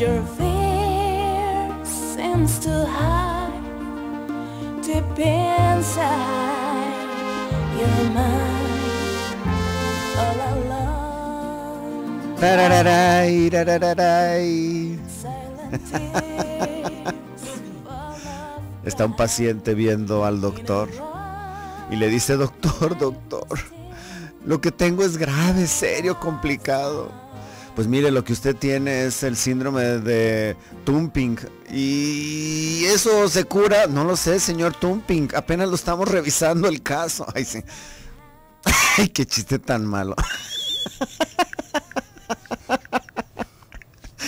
your fear seems to high deep inside your mind all alone. Está un paciente viendo al doctor y le dice, doctor, doctor, lo que tengo es grave, serio, complicado pues mire, lo que usted tiene es el síndrome de Tumping. Y eso se cura, no lo sé, señor Tumping. Apenas lo estamos revisando el caso. Ay, sí. Ay, qué chiste tan malo.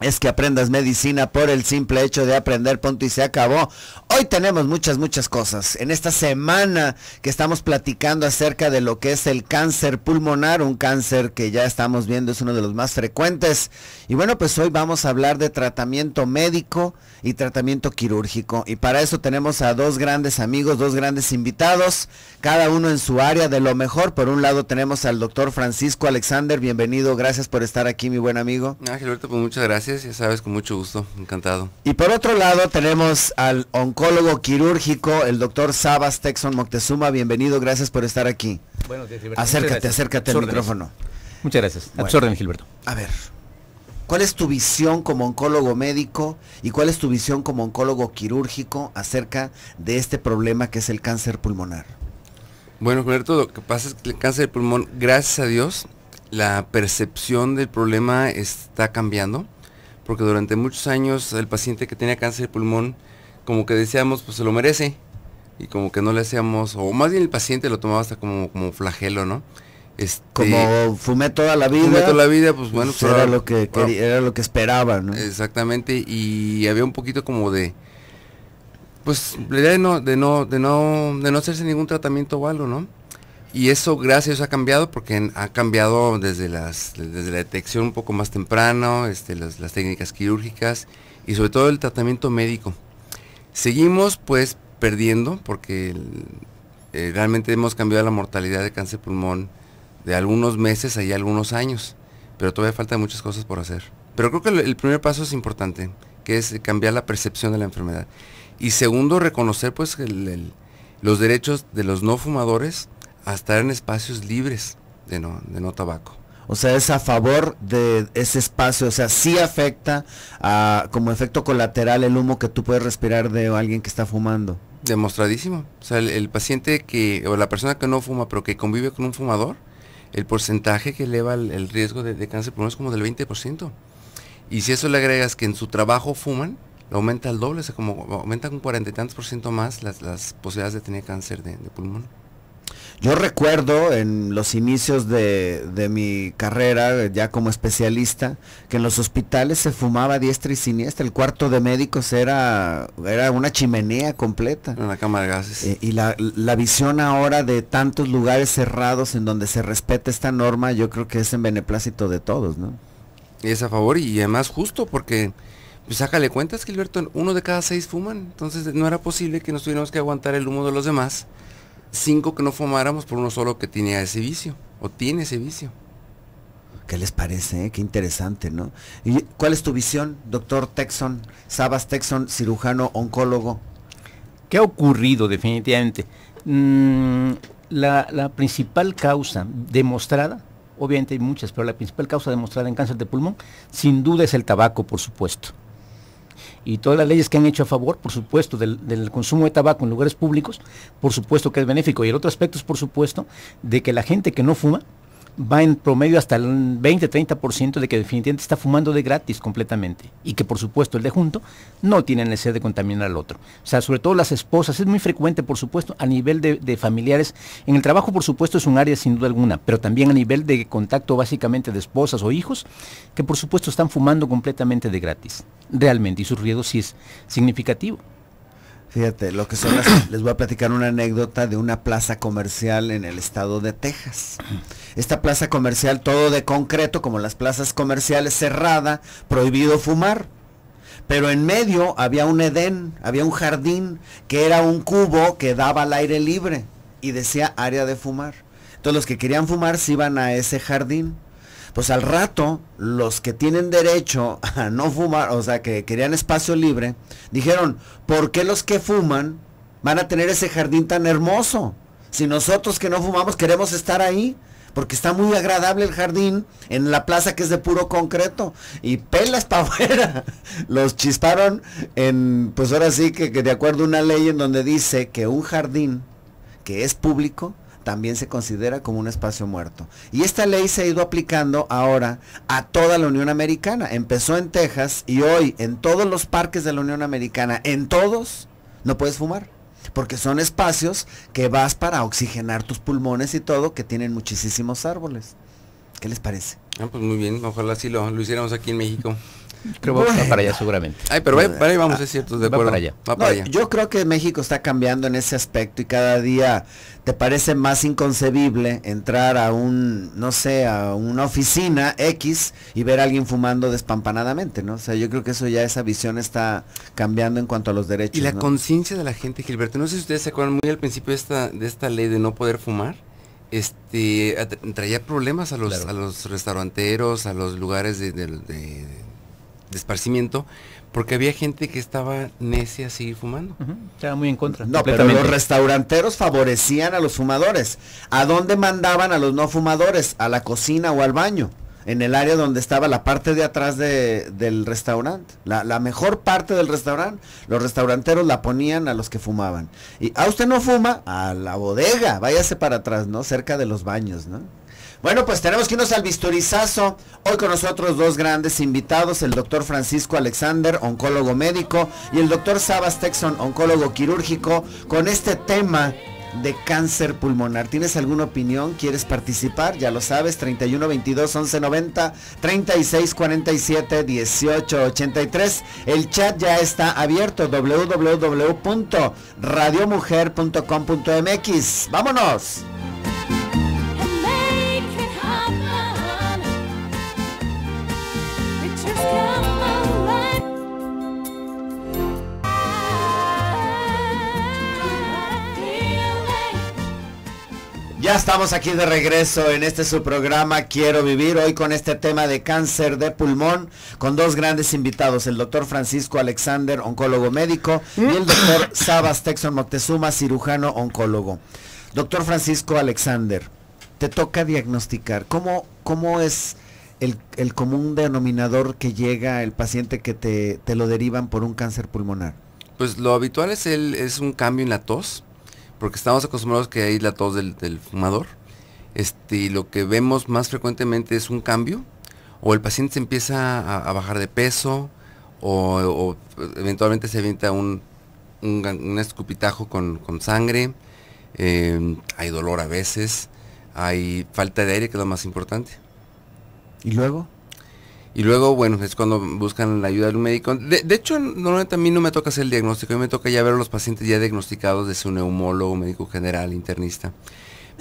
es que aprendas medicina por el simple hecho de aprender, punto y se acabó. Hoy tenemos muchas, muchas cosas. En esta semana que estamos platicando acerca de lo que es el cáncer pulmonar, un cáncer que ya estamos viendo es uno de los más frecuentes. Y bueno, pues hoy vamos a hablar de tratamiento médico y tratamiento quirúrgico. Y para eso tenemos a dos grandes amigos, dos grandes invitados, cada uno en su área de lo mejor. Por un lado tenemos al doctor Francisco Alexander, bienvenido, gracias por estar aquí, mi buen amigo. Ah, Gilberto, pues muchas gracias ya sabes, con mucho gusto, encantado. Y por otro lado tenemos al oncólogo quirúrgico, el doctor Sabas Texon Moctezuma, bienvenido, gracias por estar aquí. Acércate, acércate al micrófono. Muchas gracias. Absorben, Gilberto. A ver, ¿cuál es tu visión como oncólogo médico y cuál es tu visión como oncólogo quirúrgico acerca de este problema que es el cáncer pulmonar? Bueno, Gilberto, lo que pasa es que el cáncer de pulmón, gracias a Dios, la percepción del problema está cambiando porque durante muchos años el paciente que tenía cáncer de pulmón, como que decíamos, pues se lo merece, y como que no le hacíamos, o más bien el paciente lo tomaba hasta como, como flagelo, ¿no? Este, como fumé toda la vida. Fumé toda la vida, pues bueno. Pues, era, pues, lo que ah, ah. era lo que esperaba, ¿no? Exactamente, y había un poquito como de, pues la idea de no, de no, de no, de no hacerse ningún tratamiento o algo, ¿no? Y eso, gracias ha cambiado porque ha cambiado desde, la detección un poco más temprano, este, las, técnicas quirúrgicas y sobre todo el tratamiento médico. Seguimos pues perdiendo porque eh, realmente hemos cambiado la mortalidad de cáncer pulmón de algunos meses a algunos años, pero todavía falta muchas cosas por hacer. Pero creo que el primer paso es importante, que es cambiar la percepción de la enfermedad. Y segundo, reconocer pues los derechos de los no fumadores a estar en espacios libres de no, de no tabaco. O sea, es a favor de ese espacio. O sea, sí afecta como efecto colateral el humo que tú puedes respirar de alguien que está fumando. Demostradísimo. O sea, el, paciente que, o la persona que no fuma, pero que convive con un fumador, el porcentaje que eleva el, riesgo de, de cáncer es como del 20%. Y si eso le agregas que en su trabajo fuman, aumenta al doble, o sea, como aumenta un cuarenta y tantos por ciento más las, posibilidades de tener cáncer de pulmón. Yo recuerdo en los inicios de, de, mi carrera, ya como especialista, que en los hospitales se fumaba diestra y siniestra. El cuarto de médicos era, era una chimenea completa. Una cámara de gases. Eh, y la, la, visión ahora de tantos lugares cerrados en donde se respeta esta norma, yo creo que es en beneplácito de todos, ¿no? Es a favor y además justo porque... Pues sácale cuentas, Gilberto, uno de cada seis fuman, entonces no era posible que nos tuviéramos que aguantar el humo de los demás cinco que no fumáramos por uno solo que tenía ese vicio, o tiene ese vicio. ¿Qué les parece? Qué interesante, ¿no? cuál es tu visión, doctor Texon, Sabas Texon, cirujano, oncólogo? ¿Qué ha ocurrido definitivamente? Mm, la, principal causa demostrada, obviamente hay muchas, pero la principal causa demostrada en cáncer de pulmón, sin duda es el tabaco, por supuesto y todas las leyes que han hecho a favor, por supuesto, del, consumo de tabaco en lugares públicos, por supuesto que es benéfico. Y el otro aspecto es, por supuesto, de que la gente que no fuma, va en promedio hasta el 20-30% de que definitivamente está fumando de gratis completamente. Y que por supuesto el de junto no tiene necesidad de contaminar al otro. O sea, sobre todo las esposas, es muy frecuente por supuesto a nivel de, de familiares. En el trabajo por supuesto es un área sin duda alguna, pero también a nivel de contacto básicamente de esposas o hijos, que por supuesto están fumando completamente de gratis, realmente. Y su riesgo sí es significativo. Fíjate, lo que son las, les voy a platicar una anécdota de una plaza comercial en el estado de Texas. Esta plaza comercial, todo de concreto, como las plazas comerciales, cerrada, prohibido fumar. Pero en medio había un edén, había un jardín, que era un cubo que daba al aire libre y decía área de fumar. Entonces los que querían fumar se iban a ese jardín pues al rato los que tienen derecho a no fumar, o sea, que querían espacio libre, dijeron, ¿por qué los que fuman van a tener ese jardín tan hermoso? Si nosotros que no fumamos queremos estar ahí, porque está muy agradable el jardín en la plaza que es de puro concreto y pelas para afuera. Los chisparon en, pues ahora sí que, que de acuerdo a una ley en donde dice que un jardín que es público, también se considera como un espacio muerto. Y esta ley se ha ido aplicando ahora a toda la Unión Americana. Empezó en Texas y hoy en todos los parques de la Unión Americana, en todos, no puedes fumar. Porque son espacios que vas para oxigenar tus pulmones y todo, que tienen muchísimos árboles. ¿Qué les parece? Ah, pues muy bien, ojalá sí lo, lo hiciéramos aquí en México. Creo que va para allá seguramente. Ay, pero va, para ahí vamos, es cierto, de acuerdo. para Yo creo que México está cambiando en ese aspecto y cada día te parece más inconcebible entrar a un, no sé, a una oficina X y ver a alguien fumando despampanadamente, ¿no? O sea, yo creo que eso ya, esa visión está cambiando en cuanto a los derechos. Y la conciencia de la gente, Gilberto, no sé si ustedes se acuerdan muy al principio de esta, de esta ley de no poder fumar este traía problemas a los a los restauranteros a los lugares de, de esparcimiento, porque había gente que estaba necia a seguir fumando. Estaba muy en contra. No, pero los restauranteros favorecían a los fumadores. ¿A dónde mandaban a los no fumadores? A la cocina o al baño. En el área donde estaba la parte de atrás de, del restaurante. La, la, mejor parte del restaurante. Los restauranteros la ponían a los que fumaban. Y, ¿a ah, usted no fuma? A la bodega. Váyase para atrás, ¿no? Cerca de los baños, ¿no? Bueno, pues tenemos que irnos al bisturizazo Hoy con nosotros dos grandes invitados, el doctor Francisco Alexander, oncólogo médico, y el doctor Sabas Texon, oncólogo quirúrgico, con este tema de cáncer pulmonar. ¿Tienes alguna opinión? ¿Quieres participar? Ya lo sabes, 31 22 11 90 36 47 18 83. El chat ya está abierto www.radiomujer.com.mx. Vámonos. Ya estamos aquí de regreso en este su programa Quiero Vivir, hoy con este tema de cáncer de pulmón, con dos grandes invitados, el doctor Francisco Alexander, oncólogo médico, y el doctor mm. Sabas Texon Moctezuma, cirujano oncólogo. Doctor Francisco Alexander, te toca diagnosticar, ¿cómo, cómo es el, común denominador que llega el paciente que te, lo derivan por un cáncer pulmonar? Pues lo habitual es, el, es un cambio en la tos, porque estamos acostumbrados que hay la tos del, fumador. Este, y lo que vemos más frecuentemente es un cambio, o el paciente se empieza a, bajar de peso, o, eventualmente se avienta un, escupitajo con, sangre, em, hay dolor a veces, hay falta de aire, que es lo más importante. ¿Y luego? Y luego, bueno, es cuando buscan la ayuda de un médico. De, hecho, normalmente a mí no me toca hacer el diagnóstico, a mí me toca ya ver a los pacientes ya diagnosticados de un neumólogo, médico general, internista.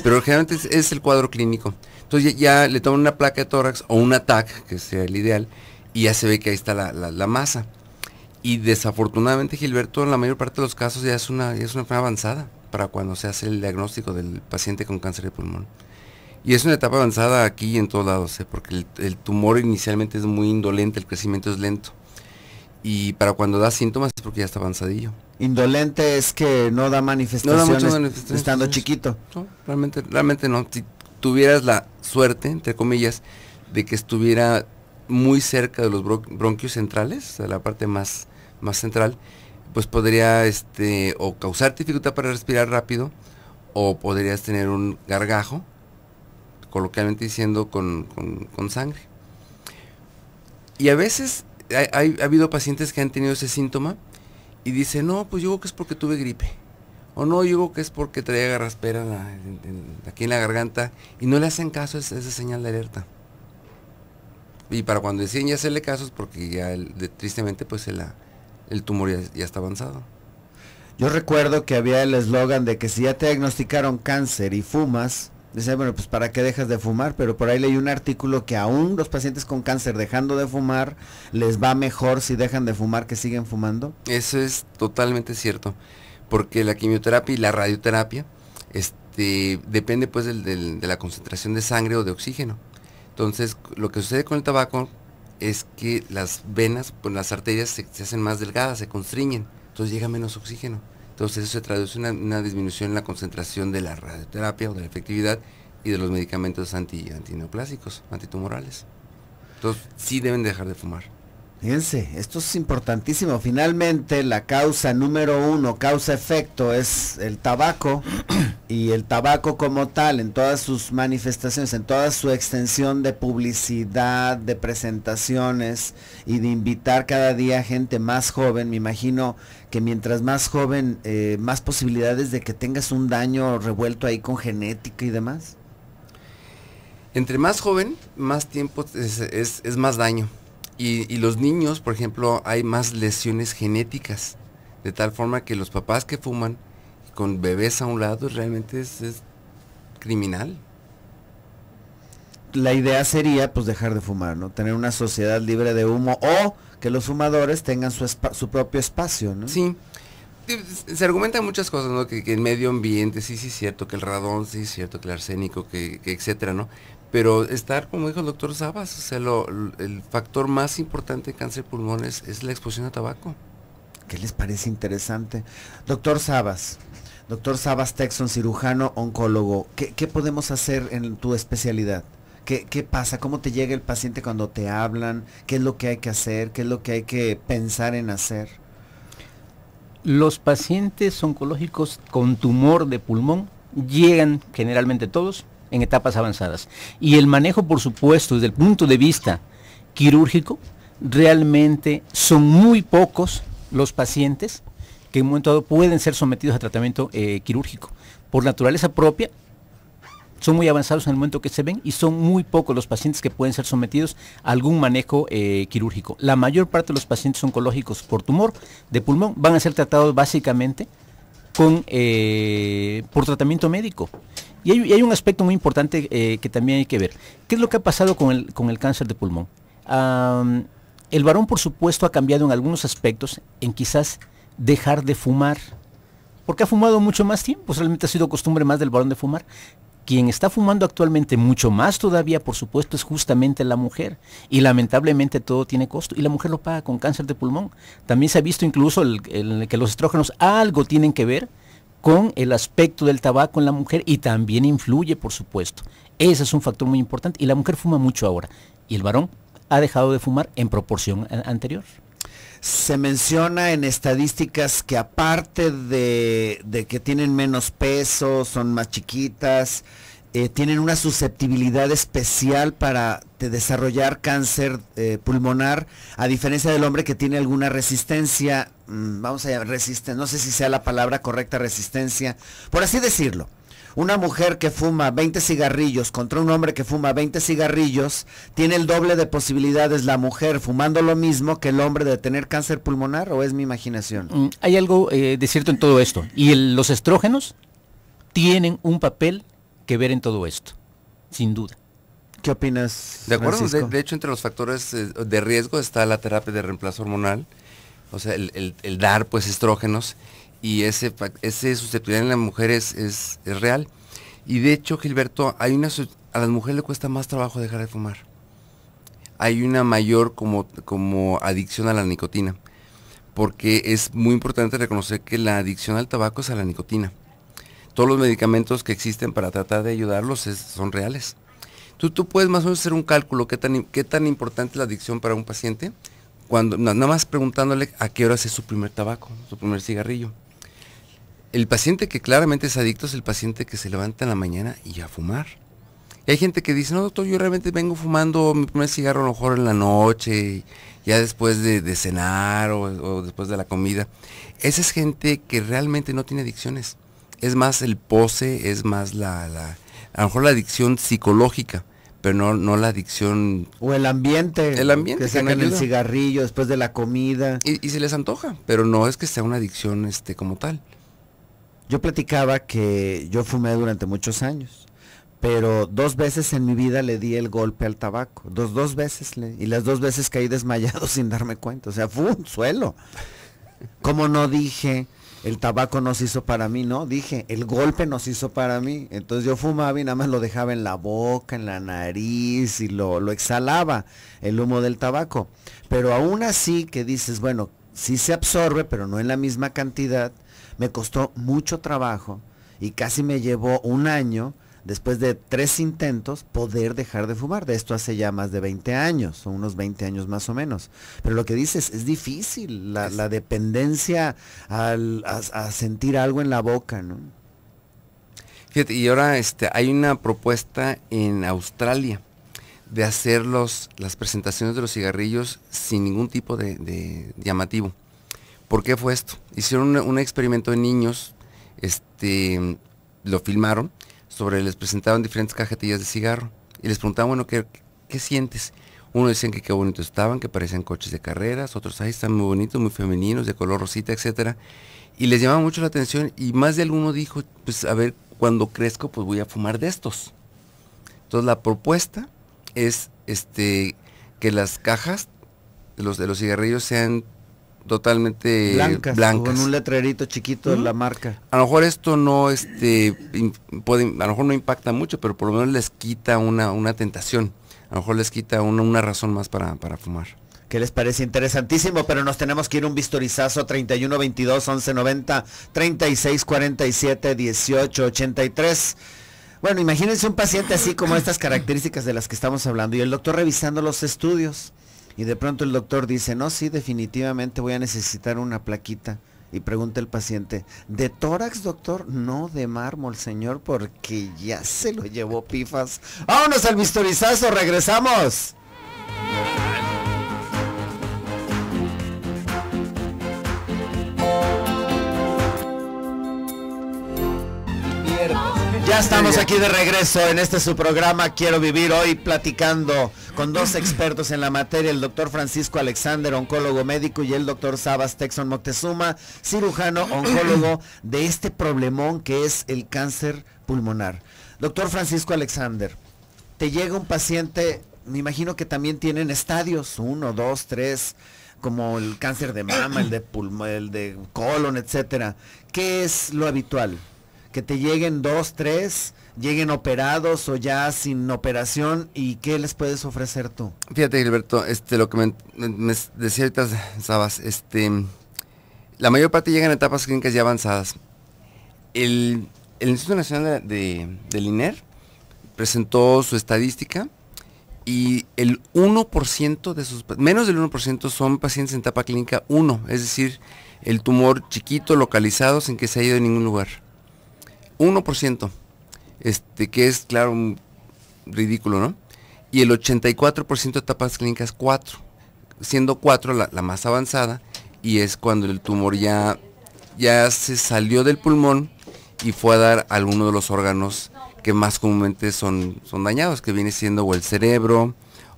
Pero generalmente es, el cuadro clínico. Entonces ya, le toman una placa de tórax o un ATAC, que sería el ideal, y ya se ve que ahí está la, masa. Y desafortunadamente, Gilberto, en la mayor parte de los casos ya es una, ya es una avanzada para cuando se hace el diagnóstico del paciente con cáncer de pulmón. Y es una etapa avanzada aquí y en todos lados, eh, porque el, tumor inicialmente es muy indolente, el crecimiento es lento. Y para cuando da síntomas es porque ya está avanzadillo. Indolente es que no da manifestaciones, no da estando chiquito. realmente, realmente no. Si tuvieras la suerte, entre comillas, de que estuviera muy cerca de los bronquios centrales, De la parte más, más central, pues podría este, o causar dificultad para respirar rápido, o podrías tener un gargajo, coloquialmente diciendo, con, con, sangre. Y a veces ha habido pacientes que han tenido ese síntoma y dicen, no, pues yo creo que es porque tuve gripe. O no, yo creo que es porque traía garraspera aquí en la garganta y no le hacen caso a esa, señal de alerta. Y para cuando deciden ya hacerle caso es porque ya, de, tristemente, pues el, el tumor ya está avanzado. Yo recuerdo que había el eslogan de que si ya te diagnosticaron cáncer y fumas, Dice, bueno, pues para qué dejas de fumar, pero por ahí leí un artículo que aún los pacientes con cáncer dejando de fumar les va mejor si dejan de fumar que siguen fumando. Eso es totalmente cierto, porque la quimioterapia y la radioterapia este, depende pues del, de la concentración de sangre o de oxígeno. Entonces, lo que sucede con el tabaco es que las venas, pues las arterias se, se hacen más delgadas, se constriñen, entonces llega menos oxígeno. Entonces eso se traduce en una, disminución en la concentración de la radioterapia o de la efectividad y de los medicamentos anti, antitumorales. Entonces sí deben dejar de fumar. Fíjense, esto es importantísimo. Finalmente, la causa número uno, causa-efecto, es el tabaco y el tabaco como tal, en todas sus manifestaciones, en toda su extensión de publicidad, de presentaciones y de invitar cada día gente más joven. Me imagino que mientras más joven, eh, más posibilidades de que tengas un daño revuelto ahí con genética y demás. Entre más joven, más tiempo es más daño. Y, los niños, por ejemplo, hay más lesiones genéticas, de tal forma que los papás que fuman con bebés a un lado realmente es, criminal. La idea sería pues dejar de fumar, ¿no? Tener una sociedad libre de humo o que los fumadores tengan su, su propio espacio, ¿no? Sí. Se argumentan muchas cosas, ¿no? Que, el medio ambiente, sí, sí, es cierto, que el radón, sí, es cierto, que el arsénico, que, que etcétera, ¿no? Pero estar, como dijo el doctor Sabas, o sea, el factor más importante de cáncer de pulmón es, la exposición a tabaco. ¿Qué les parece interesante? Doctor Sabas, doctor Sabas Texon, cirujano, oncólogo, ¿qué, podemos hacer en tu especialidad? ¿Qué, pasa? ¿Cómo te llega el paciente cuando te hablan? ¿Qué es lo que hay que hacer? ¿Qué es lo que hay que pensar en hacer? Los pacientes oncológicos con tumor de pulmón llegan generalmente todos en etapas avanzadas. Y el manejo, por supuesto, desde el punto de vista quirúrgico, realmente son muy pocos los pacientes que en un momento dado pueden ser sometidos a tratamiento eh, quirúrgico. Por naturaleza propia, son muy avanzados en el momento que se ven y son muy pocos los pacientes que pueden ser sometidos a algún manejo eh, quirúrgico. La mayor parte de los pacientes oncológicos por tumor de pulmón van a ser tratados básicamente con, eh, por tratamiento médico. Y hay, un aspecto muy importante eh, que también hay que ver. ¿Qué es lo que ha pasado con el, con el cáncer de pulmón? el varón, por supuesto, ha cambiado en algunos aspectos, en quizás dejar de fumar, porque ha fumado mucho más tiempo, realmente ha sido costumbre más del varón de fumar. Quien está fumando actualmente mucho más todavía, por supuesto, es justamente la mujer. Y lamentablemente todo tiene costo. Y la mujer lo paga con cáncer de pulmón. También se ha visto incluso que los estrógenos algo tienen que ver con el aspecto del tabaco en la mujer y también influye, por supuesto. Ese es un factor muy importante. Y la mujer fuma mucho ahora. Y el varón ha dejado de fumar en proporción anterior. Se menciona en estadísticas que aparte de, que tienen menos peso, son más chiquitas, eh, tienen una susceptibilidad especial para desarrollar cáncer eh, pulmonar, a diferencia del hombre que tiene alguna resistencia Mm, vamos a llamar, no sé si sea la palabra correcta, resistencia, por así decirlo. Una mujer que fuma 20 cigarrillos contra un hombre que fuma 20 cigarrillos tiene el doble de posibilidades la mujer fumando lo mismo que el hombre de tener cáncer pulmonar o es mi imaginación. Mm, hay algo eh, de cierto en todo esto. Y los estrógenos tienen un papel que ver en todo esto, sin duda. ¿Qué opinas? De acuerdo, de, hecho entre los factores eh, de riesgo está la terapia de reemplazo hormonal o sea, el, dar pues estrógenos y ese, ese susceptibilidad en la mujer es, real. Y de hecho, Gilberto, hay una, a las mujeres le cuesta más trabajo dejar de fumar. Hay una mayor como, como adicción a la nicotina, porque es muy importante reconocer que la adicción al tabaco es a la nicotina. Todos los medicamentos que existen para tratar de ayudarlos son reales. Tú, tú puedes más o menos hacer un cálculo qué tan, qué tan importante es la adicción para un paciente cuando nada más preguntándole a qué hora hace su primer tabaco, su primer cigarrillo. El paciente que claramente es adicto es el paciente que se levanta en la mañana y a fumar. Y hay gente que dice, no doctor, yo realmente vengo fumando mi primer cigarro a lo mejor en la noche, ya después de, cenar o, después de la comida. Esa es gente que realmente no tiene adicciones. Es más el pose, es más la, la a lo mejor la adicción psicológica pero no, no la adicción. O el ambiente. El ambiente. Que sacan el cigarrillo después de la comida. Y, se les antoja, pero no es que sea una adicción este, como tal. Yo platicaba que yo fumé durante muchos años, pero dos veces en mi vida le di el golpe al tabaco. Dos, dos veces, le, y las dos veces caí desmayado sin darme cuenta. O sea, fue un suelo. Como no dije, el tabaco nos hizo para mí, ¿no? Dije, el golpe nos hizo para mí. Entonces yo fumaba y nada más lo dejaba en la boca, en la nariz y lo, lo exhalaba, el humo del tabaco. Pero aún así que dices, bueno, sí se absorbe, pero no en la misma cantidad, me costó mucho trabajo y casi me llevó un año después de tres intentos, poder dejar de fumar. De esto hace ya más de 20 años, son unos 20 años más o menos. Pero lo que dices, es difícil la, dependencia al, a, sentir algo en la boca, ¿no? Fíjate, y ahora este, hay una propuesta en Australia de hacer las presentaciones de los cigarrillos sin ningún tipo de, llamativo. ¿Por qué fue esto? Hicieron un, un experimento en niños, este, lo filmaron sobre les presentaban diferentes cajetillas de cigarro y les preguntaban, bueno, ¿qué, sientes? Uno decía que qué bonito estaban, que parecían coches de carreras, otros, ahí están muy bonitos, muy femeninos, de color rosita, etcétera. Y les llamaba mucho la atención y más de alguno dijo, pues a ver, cuando crezco, pues voy a fumar de estos. Entonces la propuesta es este, que las cajas los, de los cigarrillos sean totalmente blancas, con un letrerito chiquito en la marca. A lo mejor esto no este puede, a lo mejor no impacta mucho, pero por lo menos les quita una, una tentación. A lo mejor les quita una, razón más para, fumar. ¿Qué les parece? Interesantísimo, pero nos tenemos que ir un vistorizazo 31 22 11 90 36 47 18 83. Bueno, imagínense un paciente así como estas características de las que estamos hablando y el doctor revisando los estudios y de pronto el doctor dice, no, sí, definitivamente voy a necesitar una plaquita. Y pregunta el paciente, ¿de tórax, doctor? No, de mármol, señor, porque ya se lo llevó pifas. ¡Vámonos al Misterizazo! ¡Regresamos! Ya estamos aquí de regreso en este su programa Quiero Vivir hoy platicando con dos expertos en la materia, el doctor Francisco Alexander, oncólogo médico, y el doctor Sabas Texon Moctezuma, cirujano oncólogo de este problemón que es el cáncer pulmonar. Doctor Francisco Alexander, te llega un paciente, me imagino que también tienen estadios, uno, dos, tres, como el cáncer de mama, el de pulmón, el de colon, etcétera. ¿Qué es lo habitual? Que te lleguen dos, tres, lleguen operados o ya sin operación y qué les puedes ofrecer tú? Fíjate Gilberto, este, lo que me, me decía ahorita Sabas, este, la mayor parte llegan a etapas clínicas ya avanzadas. El, Instituto Nacional de, del INER presentó su estadística y el 1% de sus, menos del 1% son pacientes en etapa clínica 1, es decir, el tumor chiquito localizado sin que se haya ido en ningún lugar. 1% este, que es, claro, un ridículo, ¿no? Y el 84% de etapas clínicas 4, siendo 4 la, más avanzada, y es cuando el tumor ya, ya se salió del pulmón y fue a dar a alguno de los órganos que más comúnmente son, son dañados, que viene siendo o el cerebro,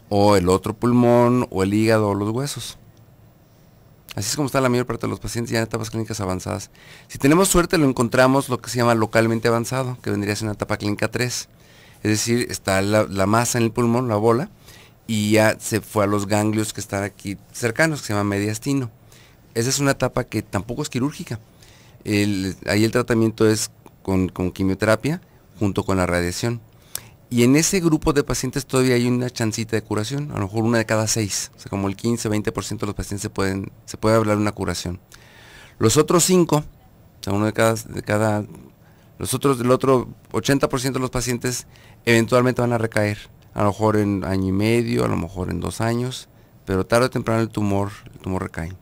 o el otro pulmón, o el hígado, o los huesos. Así es como está la mayor parte de los pacientes ya en etapas clínicas avanzadas. Si tenemos suerte, lo encontramos lo que se llama localmente avanzado, que vendría a ser una etapa clínica 3. Es decir, está la, masa en el pulmón, la bola, y ya se fue a los ganglios que están aquí cercanos, que se llama mediastino. Esa es una etapa que tampoco es quirúrgica. ahí el tratamiento es con quimioterapia junto con la radiación. Y en ese grupo de pacientes todavía hay una chancita de curación, a lo mejor una de cada seis, o sea, como el 15-20% de los pacientes se, pueden, se puede hablar de una curación. Los otros cinco, o sea, uno de cada, de cada los otros, el otro 80% de los pacientes eventualmente van a recaer, a lo mejor en año y medio, a lo mejor en dos años, pero tarde o temprano el tumor, el tumor recae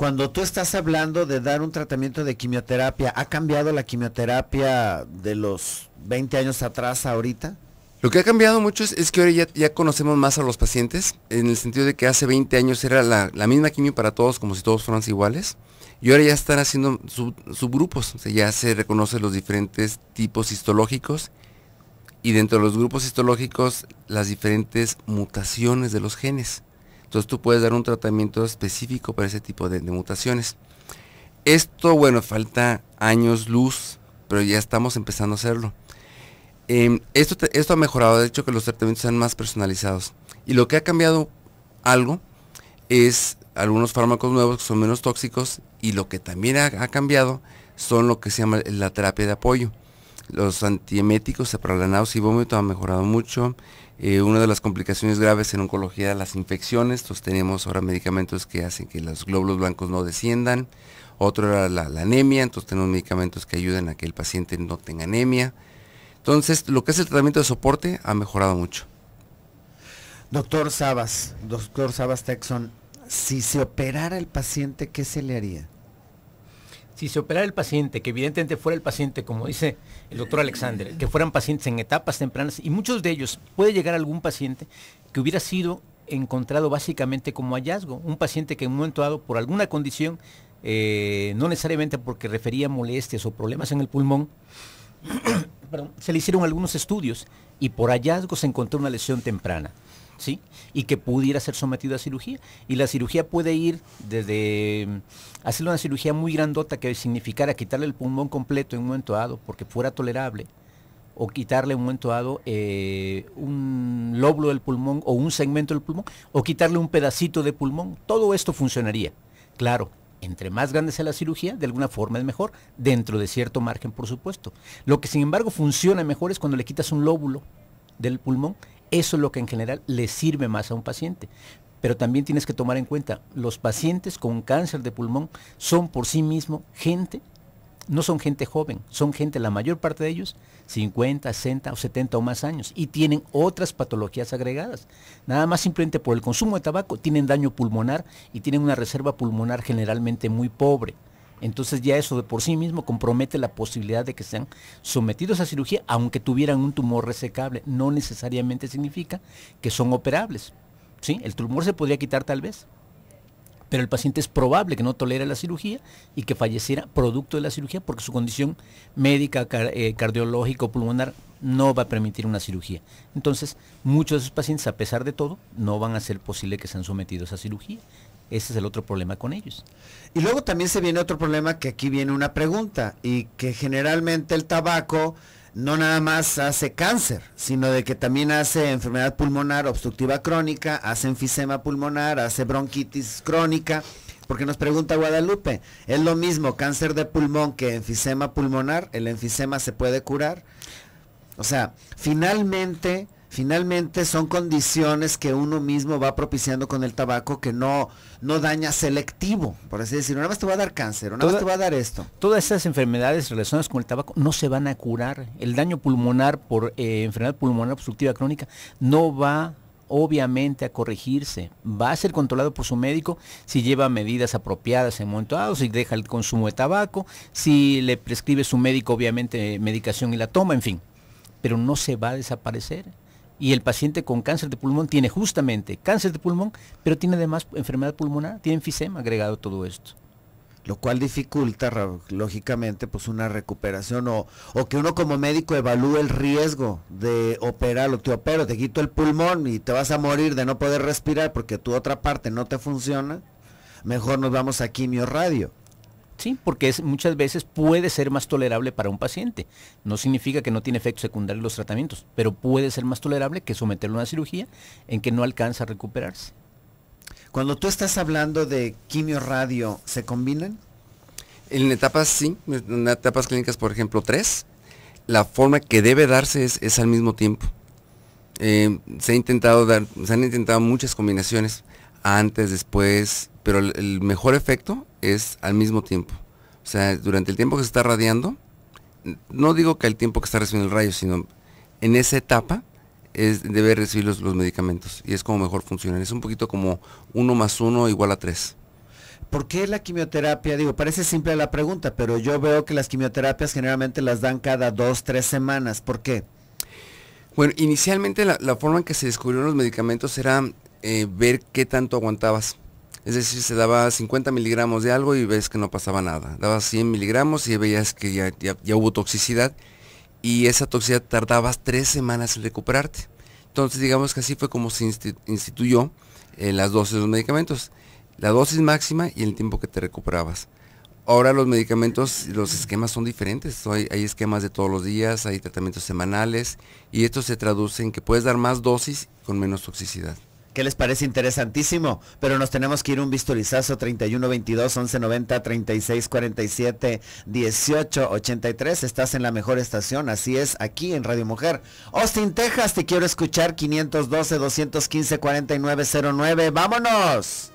cuando tú estás hablando de dar un tratamiento de quimioterapia, ¿ha cambiado la quimioterapia de los 20 años atrás a ahorita? Lo que ha cambiado mucho es, que ahora ya, conocemos más a los pacientes, en el sentido de que hace 20 años era la, misma quimio para todos, como si todos fueran iguales, y ahora ya están haciendo subgrupos, ya se reconocen los diferentes tipos histológicos, y dentro de los grupos histológicos las diferentes mutaciones de los genes. Entonces tú puedes dar un tratamiento específico para ese tipo de, mutaciones. Esto, bueno, falta años luz, pero ya estamos empezando a hacerlo. Em, esto, esto ha mejorado, de hecho que los tratamientos sean más personalizados. Y lo que ha cambiado algo es algunos fármacos nuevos que son menos tóxicos y lo que también ha cambiado son lo que se llama la terapia de apoyo. Los antieméticos, náusea y vómito han mejorado mucho. Eh, una de las complicaciones graves en oncología, las infecciones. Entonces tenemos ahora medicamentos que hacen que los glóbulos blancos no desciendan. Otro era la, anemia, entonces tenemos medicamentos que ayudan a que el paciente no tenga anemia. Entonces, lo que es el tratamiento de soporte ha mejorado mucho. Doctor Sabas, doctor Sabas Texon, si se operara el paciente, ¿qué se le haría? si se operara el paciente, que evidentemente fuera el paciente, como dice el doctor Alexander, que fueran pacientes en etapas tempranas, y muchos de ellos, puede llegar algún paciente que hubiera sido encontrado básicamente como hallazgo, un paciente que en un momento dado, por alguna condición, eh, no necesariamente porque refería molestias o problemas en el pulmón, se le hicieron algunos estudios y por hallazgo se encontró una lesión temprana. Y que pudiera ser sometido a cirugía. Y la cirugía puede ir desde mm, hacerle una cirugía muy grandota que significara quitarle el pulmón completo en un momento dado porque fuera tolerable, o quitarle en un momento dado eh, un lóbulo del pulmón o un segmento del pulmón, o quitarle un pedacito de pulmón. Todo esto funcionaría. Claro, entre más grande sea la cirugía, de alguna forma es mejor, dentro de cierto margen, por supuesto. Lo que sin embargo funciona mejor es cuando le quitas un lóbulo del pulmón eso es lo que en general le sirve más a un paciente. Pero también tienes que tomar en cuenta, los pacientes con cáncer de pulmón son por sí mismo gente, no son gente joven, son gente, la mayor parte de ellos, 50, 60 o 70 o más años, y tienen otras patologías agregadas. Nada más simplemente por el consumo de tabaco, tienen daño pulmonar y tienen una reserva pulmonar generalmente muy pobre. Entonces ya eso de por sí mismo compromete la posibilidad de que sean sometidos a cirugía aunque tuvieran un tumor resecable. No necesariamente significa que son operables. ¿sí? El tumor se podría quitar tal vez, pero el paciente es probable que no tolera la cirugía y que falleciera producto de la cirugía porque su condición médica, eh, cardiológica o pulmonar no va a permitir una cirugía. Entonces, muchos de esos pacientes, a pesar de todo, no van a ser posible que sean sometidos a cirugía ese es el otro problema con ellos. Y luego también se viene otro problema que aquí viene una pregunta y que generalmente el tabaco no nada más hace cáncer, sino de que también hace enfermedad pulmonar obstructiva crónica, hace enfisema pulmonar, hace bronquitis crónica, porque nos pregunta Guadalupe, ¿es lo mismo cáncer de pulmón que enfisema pulmonar? ¿El enfisema se puede curar? O sea, finalmente finalmente son condiciones que uno mismo va propiciando con el tabaco que no, no daña selectivo, por así decirlo. Una vez te va a dar cáncer, una te va a dar esto. Todas esas enfermedades relacionadas con el tabaco no se van a curar. El daño pulmonar por eh, enfermedad pulmonar obstructiva crónica no va obviamente a corregirse. Va a ser controlado por su médico si lleva medidas apropiadas en momento dado, si deja el consumo de tabaco, si le prescribe su médico obviamente medicación y la toma, en fin. Pero no se va a desaparecer y el paciente con cáncer de pulmón tiene justamente cáncer de pulmón, pero tiene además enfermedad pulmonar, tiene enfisema agregado todo esto. Lo cual dificulta, lógicamente, pues una recuperación o, o que uno como médico evalúe el riesgo de operarlo. Te opero, te quito el pulmón y te vas a morir de no poder respirar porque tu otra parte no te funciona. Mejor nos vamos a quimio radio. Sí, porque muchas veces puede ser más tolerable para un paciente. No significa que no tiene efectos secundarios los tratamientos, pero puede ser más tolerable que someterlo a una cirugía en que no alcanza a recuperarse. Cuando tú estás hablando de quimio-radio, ¿se combinan? En etapas, sí. En etapas clínicas, por ejemplo, tres. la forma que debe darse es, al mismo tiempo. Eh, se, ha intentado dar, se han intentado muchas combinaciones antes, después, pero el, mejor efecto es al mismo tiempo. O sea, durante el tiempo que se está radiando, no digo que el tiempo que está recibiendo el rayo, sino en esa etapa es, debe recibir los, medicamentos y es como mejor funcionan. Es un poquito como uno más uno igual a tres. ¿Por qué la quimioterapia? Digo, parece simple la pregunta, pero yo veo que las quimioterapias generalmente las dan cada dos, tres semanas. ¿Por qué? Bueno, inicialmente la, la forma en que se descubrieron los medicamentos era eh, ver qué tanto aguantabas. Es decir, se daba 50 miligramos de algo y ves que no pasaba nada. Dabas 100 miligramos y veías que ya, ya, hubo toxicidad y esa toxicidad tardabas tres semanas en recuperarte. Entonces digamos que así fue como se instituyó eh, las dosis de los medicamentos. La dosis máxima y el tiempo que te recuperabas. Ahora los medicamentos, los esquemas son diferentes. hay, esquemas de todos los días, hay tratamientos semanales y esto se traduce en que puedes dar más dosis con menos toxicidad. ¿Qué les parece interesantísimo? Pero nos tenemos que ir un visturizazo 31 22 11 90 36 47 18 83. Estás en la mejor estación, así es, aquí en Radio Mujer. Austin, Texas, te quiero escuchar 512 215 4909. ¡Vámonos!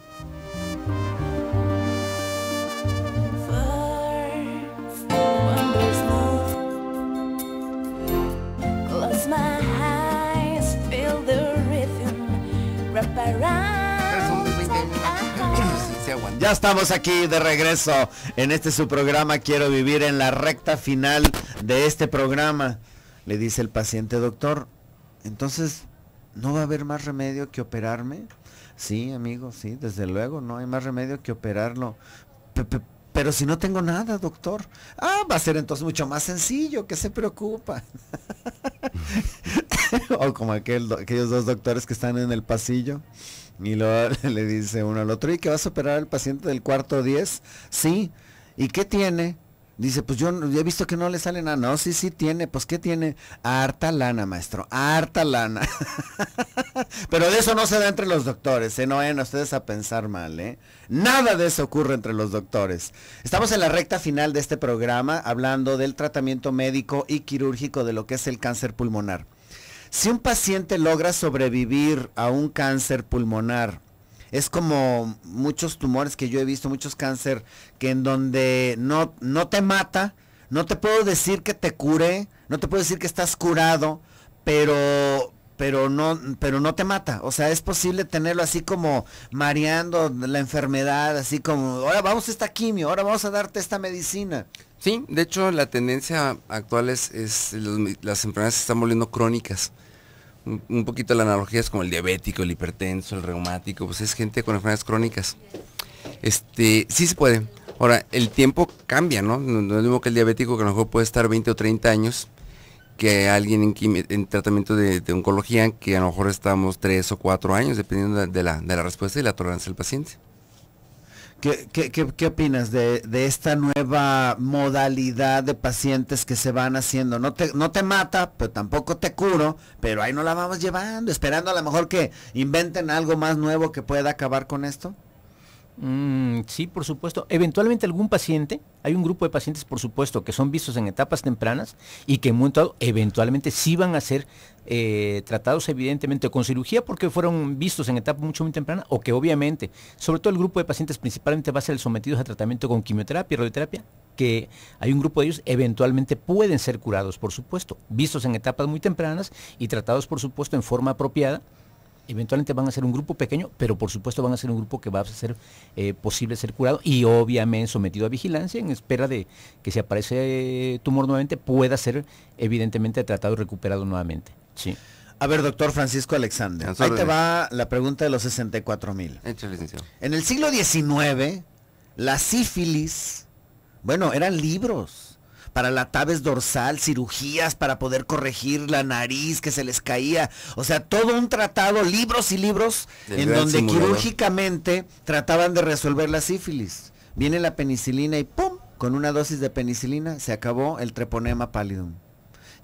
Ya estamos aquí de regreso en este su programa Quiero vivir en la recta final de este programa. Le dice el paciente, doctor, entonces, ¿no va a haber más remedio que operarme? Sí, amigo, sí, desde luego, no hay más remedio que operarlo. pero si no tengo nada, doctor. Ah, va a ser entonces mucho más sencillo, que se preocupa. o como aquel, aquellos dos doctores que están en el pasillo. Y lo le dice uno al otro, ¿y que vas a operar al paciente del cuarto 10? Sí. ¿Y qué tiene? Dice, pues yo, he visto que no le sale nada. No, sí, sí tiene. Pues ¿qué tiene? Harta lana, maestro. Harta lana. Pero de eso no se da entre los doctores. ¿eh? No vayan ustedes a pensar mal. ¿eh? Nada de eso ocurre entre los doctores. Estamos en la recta final de este programa hablando del tratamiento médico y quirúrgico de lo que es el cáncer pulmonar. Si un paciente logra sobrevivir a un cáncer pulmonar, es como muchos tumores que yo he visto, muchos cáncer, que en donde no, no te mata, no te puedo decir que te cure, no te puedo decir que estás curado, pero, pero no, pero no te mata. O sea, es posible tenerlo así como mareando la enfermedad, así como, ahora vamos a esta quimio, ahora vamos a darte esta medicina. Sí, de hecho la tendencia actual es, es las enfermedades se están volviendo crónicas un poquito la analogía es como el diabético, el hipertenso, el reumático, pues es gente con enfermedades crónicas. Este, sí se puede. Ahora, el tiempo cambia, ¿no? No es lo mismo que el diabético que a lo mejor puede estar 20 o 30 años que alguien en, tratamiento de, oncología que a lo mejor estamos 3 o 4 años, dependiendo de la, de la respuesta y la tolerancia del paciente. ¿Qué, qué, qué, qué opinas de, de, esta nueva modalidad de pacientes que se van haciendo? No te, no te mata, pero tampoco te curo, pero ahí no la vamos llevando, esperando a lo mejor que inventen algo más nuevo que pueda acabar con esto. Mm, sí, por supuesto. Eventualmente algún paciente, hay un grupo de pacientes, por supuesto, que son vistos en etapas tempranas y que en momento dado, eventualmente sí van a ser eh, tratados evidentemente con cirugía porque fueron vistos en etapa mucho muy temprana o que obviamente, sobre todo el grupo de pacientes principalmente va a ser sometidos a tratamiento con quimioterapia, radioterapia, que hay un grupo de ellos eventualmente pueden ser curados, por supuesto, vistos en etapas muy tempranas y tratados, por supuesto, en forma apropiada eventualmente van a ser un grupo pequeño, pero por supuesto van a ser un grupo que va a ser eh, posible ser curado y obviamente sometido a vigilancia en espera de que si aparece tumor nuevamente pueda ser evidentemente tratado y recuperado nuevamente. Sí. A ver, doctor Francisco Alexander, ahí te va la pregunta de los 64 mil. En el siglo XIX, la sífilis, bueno, eran libros para la tabes dorsal, cirugías para poder corregir la nariz que se les caía. O sea, todo un tratado, libros y libros, en donde quirúrgicamente trataban de resolver la sífilis. Viene la penicilina y ¡pum! Con una dosis de penicilina se acabó el treponema pallidum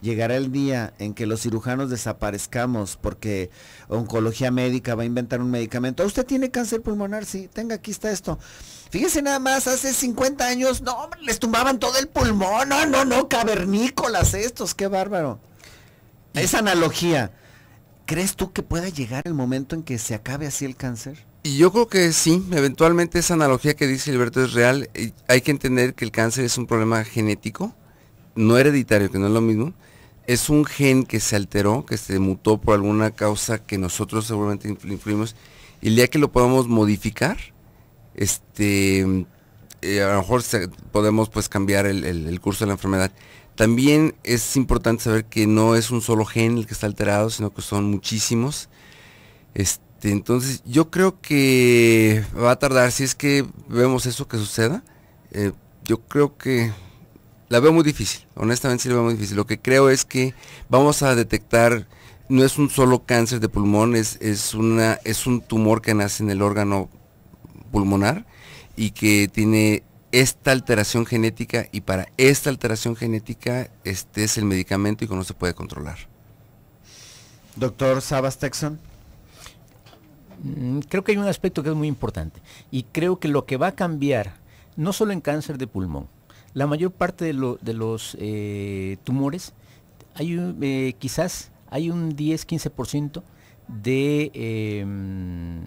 llegará el día en que los cirujanos desaparezcamos porque oncología médica va a inventar un medicamento. Usted tiene cáncer pulmonar, sí, tenga, aquí está esto. Fíjese nada más, hace 50 años, no, les tumbaban todo el pulmón, no, no, no, cavernícolas estos, qué bárbaro. Esa analogía, ¿crees tú que pueda llegar el momento en que se acabe así el cáncer? Y yo creo que sí, eventualmente esa analogía que dice Hilberto es real. Hay que entender que el cáncer es un problema genético, no hereditario, que no es lo mismo es un gen que se alteró, que se mutó por alguna causa que nosotros seguramente influimos, y el día que lo podamos modificar, este, eh, a lo mejor podemos pues cambiar el, curso de la enfermedad. También es importante saber que no es un solo gen el que está alterado, sino que son muchísimos. Este, entonces yo creo que va a tardar, si es que vemos eso que suceda, eh, yo creo que la veo muy difícil, honestamente sí la veo muy difícil. Lo que creo es que vamos a detectar, no es un solo cáncer de pulmón, es, una, es un tumor que nace en el órgano pulmonar y que tiene esta alteración genética y para esta alteración genética este es el medicamento y que no se puede controlar. Doctor Sabas Texon. Mm, creo que hay un aspecto que es muy importante y creo que lo que va a cambiar, no solo en cáncer de pulmón, la mayor parte de, los eh, tumores, hay eh, quizás hay un 10-15% de em,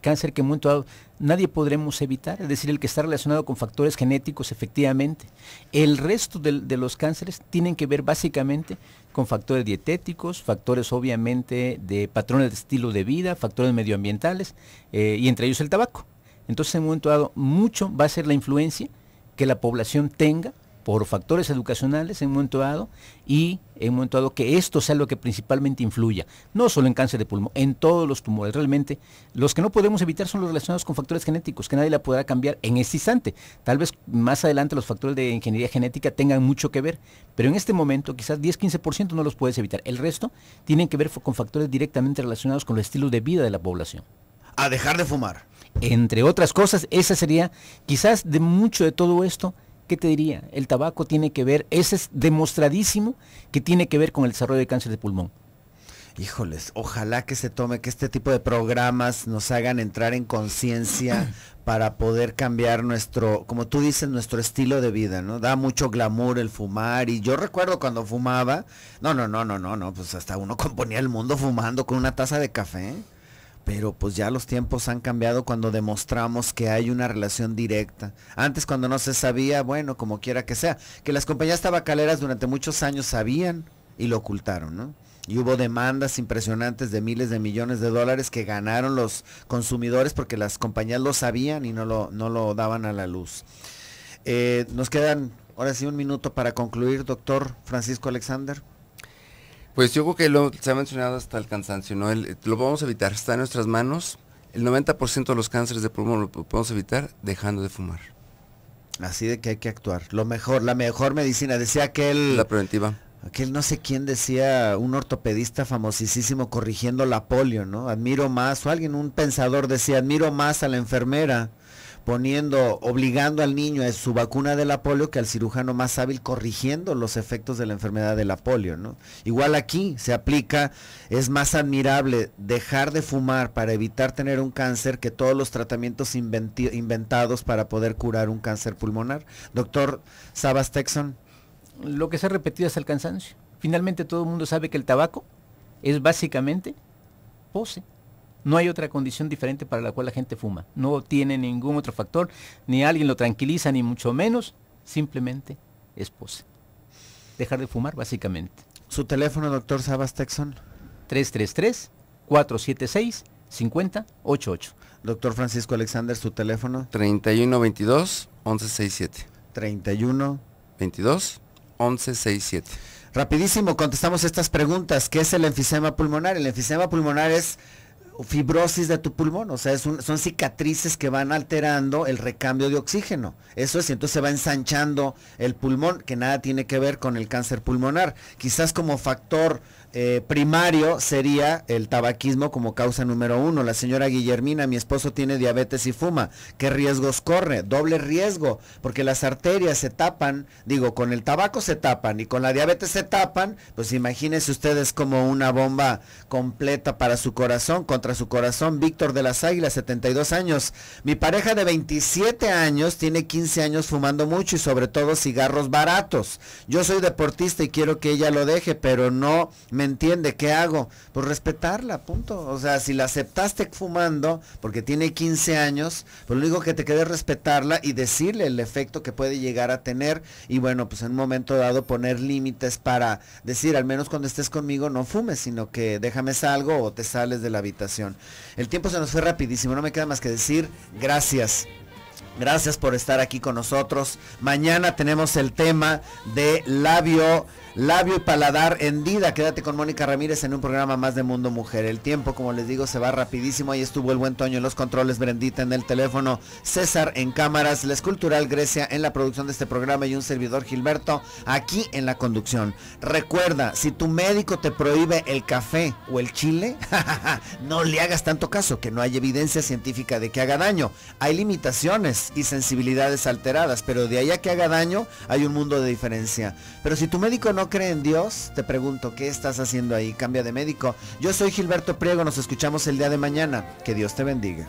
cáncer que en un momento dado nadie podremos evitar, es decir, el que está relacionado con factores genéticos efectivamente. El resto de, los cánceres tienen que ver básicamente con factores dietéticos, factores obviamente de patrones de estilo de vida, factores medioambientales eh, y entre ellos el tabaco. Entonces en un momento dado mucho va a ser la influencia que la población tenga por factores educacionales en un momento dado y en un momento dado que esto sea lo que principalmente influya, no solo en cáncer de pulmón, en todos los tumores. Realmente los que no podemos evitar son los relacionados con factores genéticos, que nadie la podrá cambiar en este instante. Tal vez más adelante los factores de ingeniería genética tengan mucho que ver, pero en este momento quizás 10-15% no los puedes evitar. El resto tienen que ver con factores directamente relacionados con los estilos de vida de la población. A dejar de fumar. Entre otras cosas, esa sería quizás de mucho de todo esto. ¿Qué te diría? El tabaco tiene que ver, ese es demostradísimo que tiene que ver con el desarrollo de cáncer de pulmón. Híjoles, ojalá que se tome, que este tipo de programas nos hagan entrar en conciencia para poder cambiar nuestro, como tú dices, nuestro estilo de vida, ¿no? Da mucho glamour el fumar y yo recuerdo cuando fumaba, no, no, no, no, no, no, pues hasta uno componía el mundo fumando con una taza de café pero pues ya los tiempos han cambiado cuando demostramos que hay una relación directa. Antes cuando no se sabía, bueno, como quiera que sea, que las compañías tabacaleras durante muchos años sabían y lo ocultaron, ¿no? Y hubo demandas impresionantes de miles de millones de dólares que ganaron los consumidores porque las compañías lo sabían y no lo, no lo daban a la luz. Eh, nos quedan ahora sí un minuto para concluir, doctor Francisco Alexander. Pues yo creo que lo, se ha mencionado hasta el cansancio, ¿no? lo vamos a evitar, está en nuestras manos. El 90% de los cánceres de pulmón lo podemos evitar dejando de fumar. Así de que hay que actuar. Lo mejor, la mejor medicina, decía aquel... La preventiva. Aquel no sé quién decía, un ortopedista famosísimo corrigiendo la polio, ¿no? Admiro más, o alguien, un pensador decía, admiro más a la enfermera poniendo, obligando al niño a su vacuna de la polio que al cirujano más hábil corrigiendo los efectos de la enfermedad de la polio, ¿no? Igual aquí se aplica, es más admirable dejar de fumar para evitar tener un cáncer que todos los tratamientos inventados para poder curar un cáncer pulmonar. Doctor Sabas Texon. Lo que se ha repetido es el cansancio. Finalmente todo el mundo sabe que el tabaco es básicamente pose no hay otra condición diferente para la cual la gente fuma. No tiene ningún otro factor, ni alguien lo tranquiliza, ni mucho menos. Simplemente es pose. Dejar de fumar, básicamente. ¿Su teléfono, doctor Sabas Texon? 333-476-5088. Doctor Francisco Alexander, ¿su teléfono? 3122-1167. 31 22 1167. Rapidísimo, contestamos estas preguntas. ¿Qué es el enfisema pulmonar? El enfisema pulmonar es fibrosis de tu pulmón, o sea, son cicatrices que van alterando el recambio de oxígeno. Eso es, entonces se va ensanchando el pulmón, que nada tiene que ver con el cáncer pulmonar. Quizás como factor eh, primario sería el tabaquismo como causa número uno. La señora Guillermina, mi esposo tiene diabetes y fuma. ¿Qué riesgos corre? Doble riesgo, porque las arterias se tapan, digo, con el tabaco se tapan y con la diabetes se tapan, pues imagínense ustedes como una bomba completa para su corazón, contra su corazón. Víctor de las Águilas, 72 años. Mi pareja de 27 años tiene 15 años fumando mucho y sobre todo cigarros baratos. Yo soy deportista y quiero que ella lo deje, pero no me entiende, ¿qué hago? Pues respetarla, punto. O sea, si la aceptaste fumando, porque tiene 15 años, pues lo único que te queda es respetarla y decirle el efecto que puede llegar a tener. Y bueno, pues en un momento dado poner límites para decir, al menos cuando estés conmigo, no fumes, sino que déjame salgo o te sales de la habitación. El tiempo se nos fue rapidísimo, no me queda más que decir gracias. Gracias por estar aquí con nosotros. Mañana tenemos el tema de labio labio y paladar hendida. Quédate con Mónica Ramírez en un programa más de Mundo Mujer. El tiempo, como les digo, se va rapidísimo. Ahí estuvo el buen Toño en los controles, Brendita en el teléfono, César en cámaras, la escultural Grecia en la producción de este programa y un servidor Gilberto aquí en la conducción. Recuerda, si tu médico te prohíbe el café o el chile, no le hagas tanto caso, que no hay evidencia científica de que haga daño. Hay limitaciones y sensibilidades alteradas, pero de allá que haga daño hay un mundo de diferencia. Pero si tu médico no cree en Dios, te pregunto, ¿qué estás haciendo ahí? Cambia de médico. Yo soy Gilberto Priego, nos escuchamos el día de mañana. Que Dios te bendiga.